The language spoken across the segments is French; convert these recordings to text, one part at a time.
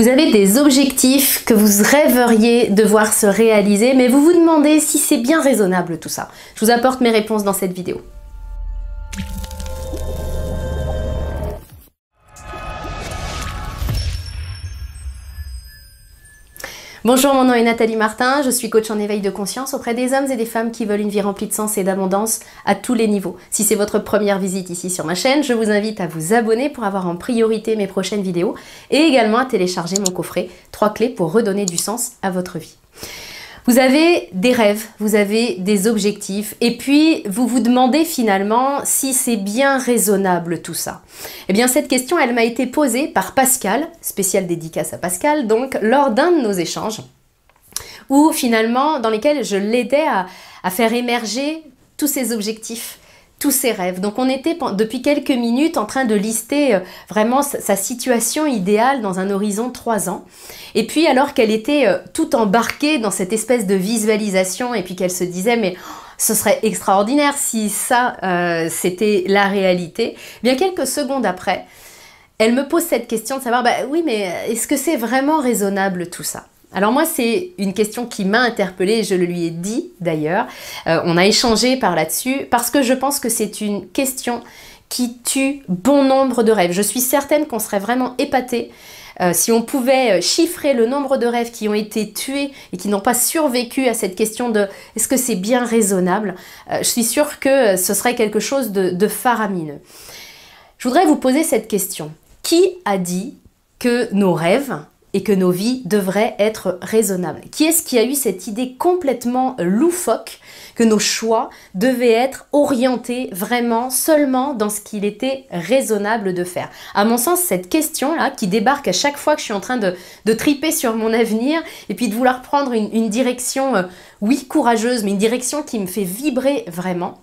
Vous avez des objectifs que vous rêveriez de voir se réaliser, mais vous vous demandez si c'est bien raisonnable tout ça. Je vous apporte mes réponses dans cette vidéo. Bonjour, mon nom est Nathalie Martin, je suis coach en éveil de conscience auprès des hommes et des femmes qui veulent une vie remplie de sens et d'abondance à tous les niveaux. Si c'est votre première visite ici sur ma chaîne, je vous invite à vous abonner pour avoir en priorité mes prochaines vidéos et également à télécharger mon coffret 3 clés pour redonner du sens à votre vie. Vous avez des rêves, vous avez des objectifs, et puis vous vous demandez finalement si c'est bien raisonnable tout ça. Eh bien cette question, elle m'a été posée par Pascal, spéciale dédicace à Pascal, donc lors d'un de nos échanges, où finalement, dans lesquels je l'aidais à, à faire émerger tous ses objectifs tous ses rêves. Donc on était depuis quelques minutes en train de lister euh, vraiment sa situation idéale dans un horizon trois ans. Et puis alors qu'elle était euh, tout embarquée dans cette espèce de visualisation et puis qu'elle se disait mais oh, ce serait extraordinaire si ça euh, c'était la réalité, bien quelques secondes après, elle me pose cette question de savoir bah oui mais est-ce que c'est vraiment raisonnable tout ça alors moi, c'est une question qui m'a interpellée, je le lui ai dit d'ailleurs. Euh, on a échangé par là-dessus, parce que je pense que c'est une question qui tue bon nombre de rêves. Je suis certaine qu'on serait vraiment épaté euh, si on pouvait euh, chiffrer le nombre de rêves qui ont été tués et qui n'ont pas survécu à cette question de est-ce que c'est bien raisonnable, je suis sûre que ce serait quelque chose de faramineux. Je voudrais vous poser cette question. Qui a dit que nos rêves et que nos vies devraient être raisonnables. Qui est-ce qui a eu cette idée complètement loufoque que nos choix devaient être orientés vraiment seulement dans ce qu'il était raisonnable de faire À mon sens, cette question-là, qui débarque à chaque fois que je suis en train de, triper sur mon avenir et puis de vouloir prendre une, direction, euh, oui, courageuse, mais une direction qui me fait vibrer vraiment,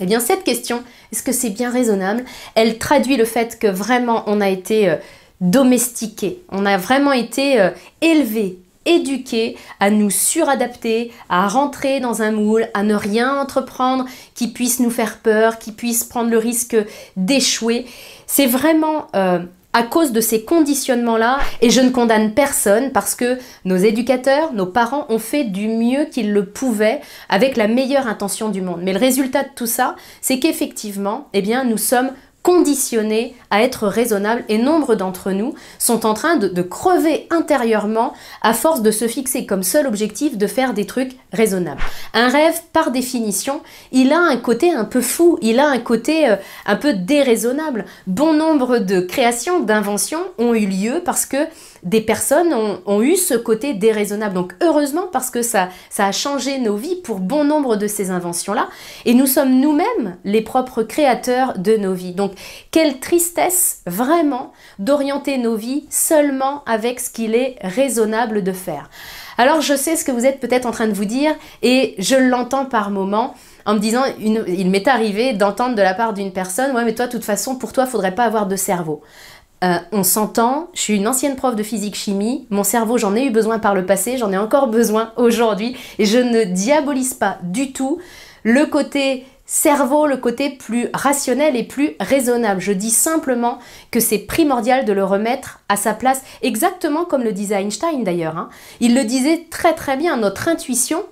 eh bien cette question, est-ce que c'est bien raisonnable Elle traduit le fait que vraiment on a été... Euh, domestiqués. On a vraiment été euh, élevés, éduqués à nous suradapter, à rentrer dans un moule, à ne rien entreprendre qui puisse nous faire peur, qui puisse prendre le risque d'échouer. C'est vraiment euh, à cause de ces conditionnements-là, et je ne condamne personne parce que nos éducateurs, nos parents ont fait du mieux qu'ils le pouvaient avec la meilleure intention du monde. Mais le résultat de tout ça, c'est qu'effectivement, eh bien, nous sommes conditionnés à être raisonnables et nombre d'entre nous sont en train de, crever intérieurement à force de se fixer comme seul objectif de faire des trucs raisonnables. Un rêve, par définition, il a un côté un peu fou, il a un côté euh, un peu déraisonnable. Bon nombre de créations, d'inventions ont eu lieu parce que des personnes ont, eu ce côté déraisonnable. Donc heureusement parce que ça, ça a changé nos vies pour bon nombre de ces inventions-là. Et nous sommes nous-mêmes les propres créateurs de nos vies. Donc quelle tristesse vraiment d'orienter nos vies seulement avec ce qu'il est raisonnable de faire. Alors je sais ce que vous êtes peut-être en train de vous dire et je l'entends par moments en me disant, il m'est arrivé d'entendre de la part d'une personne, ouais mais toi de toute façon pour toi il faudrait pas avoir de cerveau. Euh, on s'entend, je suis une ancienne prof de physique-chimie, mon cerveau j'en ai eu besoin par le passé, j'en ai encore besoin aujourd'hui, et je ne diabolise pas du tout le côté cerveau, le côté plus rationnel et plus raisonnable. Je dis simplement que c'est primordial de le remettre à sa place, exactement comme le disait Einstein d'ailleurs. Hein. Il le disait très très bien, notre intuition,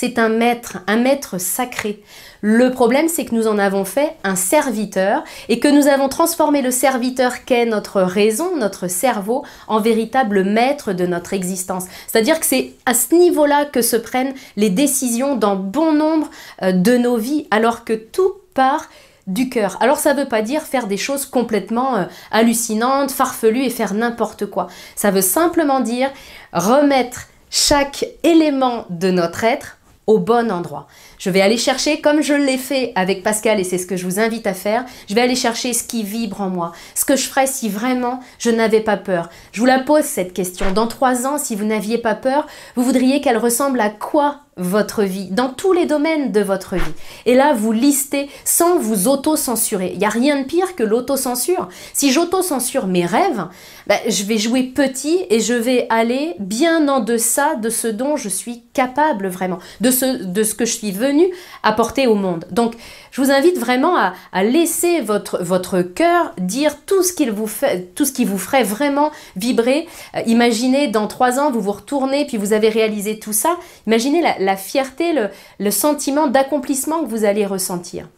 c'est un maître, un maître sacré. Le problème, c'est que nous en avons fait un serviteur et que nous avons transformé le serviteur qu'est notre raison, notre cerveau, en véritable maître de notre existence. C'est-à-dire que c'est à ce niveau-là que se prennent les décisions dans bon nombre euh, de nos vies, alors que tout part du cœur. Alors ça ne veut pas dire faire des choses complètement euh, hallucinantes, farfelues et faire n'importe quoi. Ça veut simplement dire remettre chaque élément de notre être au bon endroit. Je vais aller chercher, comme je l'ai fait avec Pascal, et c'est ce que je vous invite à faire, je vais aller chercher ce qui vibre en moi, ce que je ferais si vraiment je n'avais pas peur. Je vous la pose cette question. Dans trois ans, si vous n'aviez pas peur, vous voudriez qu'elle ressemble à quoi votre vie, dans tous les domaines de votre vie. Et là, vous listez sans vous auto-censurer. Il n'y a rien de pire que l'auto-censure. Si j'auto-censure mes rêves, bah, je vais jouer petit et je vais aller bien en deçà de ce dont je suis capable vraiment, de ce, de ce que je suis venu apporter au monde. Donc, je vous invite vraiment à, laisser votre, votre cœur dire tout ce, qu'il vous fait, tout ce qui vous ferait vraiment vibrer. Euh, imaginez, dans trois ans, vous vous retournez, puis vous avez réalisé tout ça. Imaginez la la fierté, le, sentiment d'accomplissement que vous allez ressentir.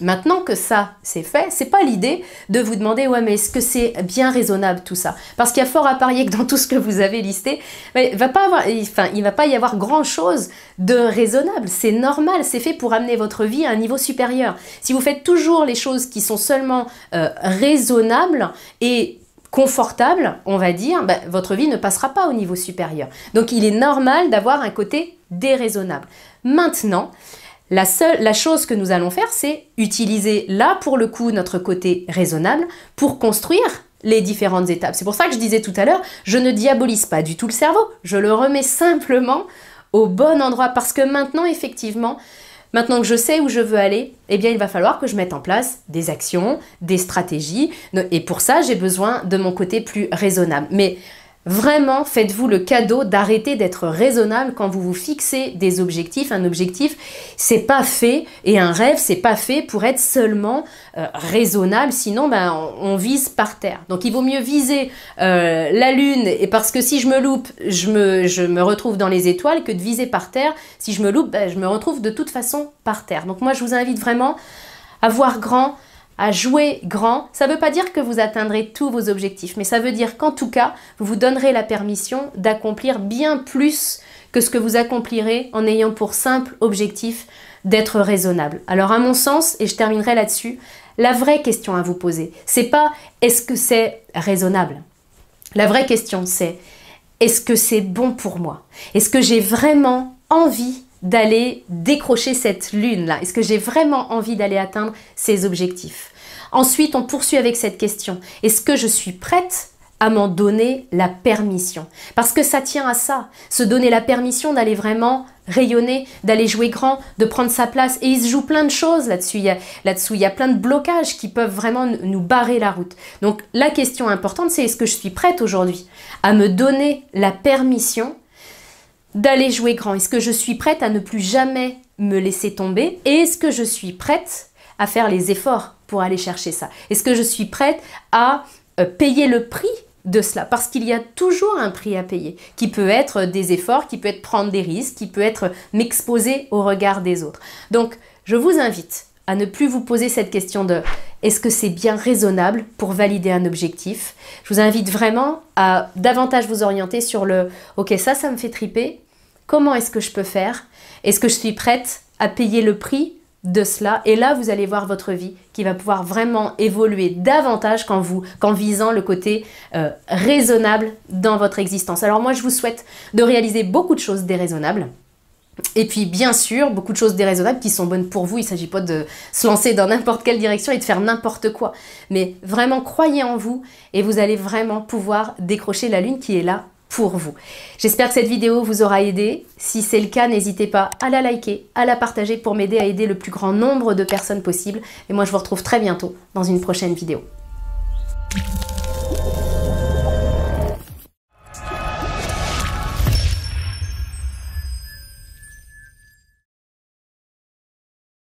Maintenant que ça c'est fait, c'est pas l'idée de vous demander ouais mais est-ce que c'est bien raisonnable tout ça Parce qu'il y a fort à parier que dans tout ce que vous avez listé, mais va pas avoir, enfin, il va pas y avoir grand chose de raisonnable. C'est normal, c'est fait pour amener votre vie à un niveau supérieur. Si vous faites toujours les choses qui sont seulement euh, raisonnables et confortable, on va dire, bah, votre vie ne passera pas au niveau supérieur. Donc il est normal d'avoir un côté déraisonnable. Maintenant, la, seule, la chose que nous allons faire, c'est utiliser là, pour le coup, notre côté raisonnable pour construire les différentes étapes. C'est pour ça que je disais tout à l'heure, je ne diabolise pas du tout le cerveau, je le remets simplement au bon endroit parce que maintenant, effectivement, Maintenant que je sais où je veux aller, eh bien, il va falloir que je mette en place des actions, des stratégies. Et pour ça, j'ai besoin de mon côté plus raisonnable. Mais Vraiment, faites-vous le cadeau d'arrêter d'être raisonnable quand vous vous fixez des objectifs. Un objectif, c'est pas fait et un rêve, c'est pas fait pour être seulement euh, raisonnable. Sinon, ben, on, vise par terre. Donc, il vaut mieux viser euh, la lune et parce que si je me loupe, je me, je me, retrouve dans les étoiles que de viser par terre. Si je me loupe, ben, je me retrouve de toute façon par terre. Donc, moi, je vous invite vraiment à voir grand, à jouer grand, ça ne veut pas dire que vous atteindrez tous vos objectifs, mais ça veut dire qu'en tout cas, vous vous donnerez la permission d'accomplir bien plus que ce que vous accomplirez en ayant pour simple objectif d'être raisonnable. Alors à mon sens, et je terminerai là-dessus, la vraie question à vous poser, c'est pas est-ce que c'est raisonnable. La vraie question c'est est-ce que c'est bon pour moi Est-ce que j'ai vraiment envie d'aller décrocher cette lune-là Est-ce que j'ai vraiment envie d'aller atteindre ces objectifs Ensuite, on poursuit avec cette question. Est-ce que je suis prête à m'en donner la permission. Parce que ça tient à ça, se donner la permission d'aller vraiment rayonner, d'aller jouer grand, de prendre sa place. Et il se joue plein de choses là-dessus. Il, y a, il y a plein de blocages qui peuvent vraiment nous barrer la route. Donc la question importante, c'est est-ce que je suis prête aujourd'hui à me donner la permission d'aller jouer grand Est-ce que je suis prête à ne plus jamais me laisser tomber Et est-ce que je suis prête à faire les efforts pour aller chercher ça Est-ce que je suis prête à euh, payer le prix de cela parce qu'il y a toujours un prix à payer qui peut être des efforts, qui peut être prendre des risques, qui peut être m'exposer au regard des autres. Donc, je vous invite à ne plus vous poser cette question de est-ce que c'est bien raisonnable pour valider un objectif. Je vous invite vraiment à davantage vous orienter sur le ok ça ça me fait triper, comment est-ce que je peux faire, est-ce que je suis prête à payer le prix de cela et là vous allez voir votre vie qui va pouvoir vraiment évoluer davantage qu'en vous qu'en visant le côté euh, raisonnable dans votre existence. Alors moi je vous souhaite de réaliser beaucoup de choses déraisonnables et puis bien sûr, beaucoup de choses déraisonnables qui sont bonnes pour vous. Il ne s'agit pas de se lancer dans n'importe quelle direction et de faire n'importe quoi. Mais vraiment, croyez en vous et vous allez vraiment pouvoir décrocher la lune qui est là pour vous. J'espère que cette vidéo vous aura aidé. Si c'est le cas, n'hésitez pas à la liker, à la partager pour m'aider à aider le plus grand nombre de personnes possible. Et moi, je vous retrouve très bientôt dans une prochaine vidéo.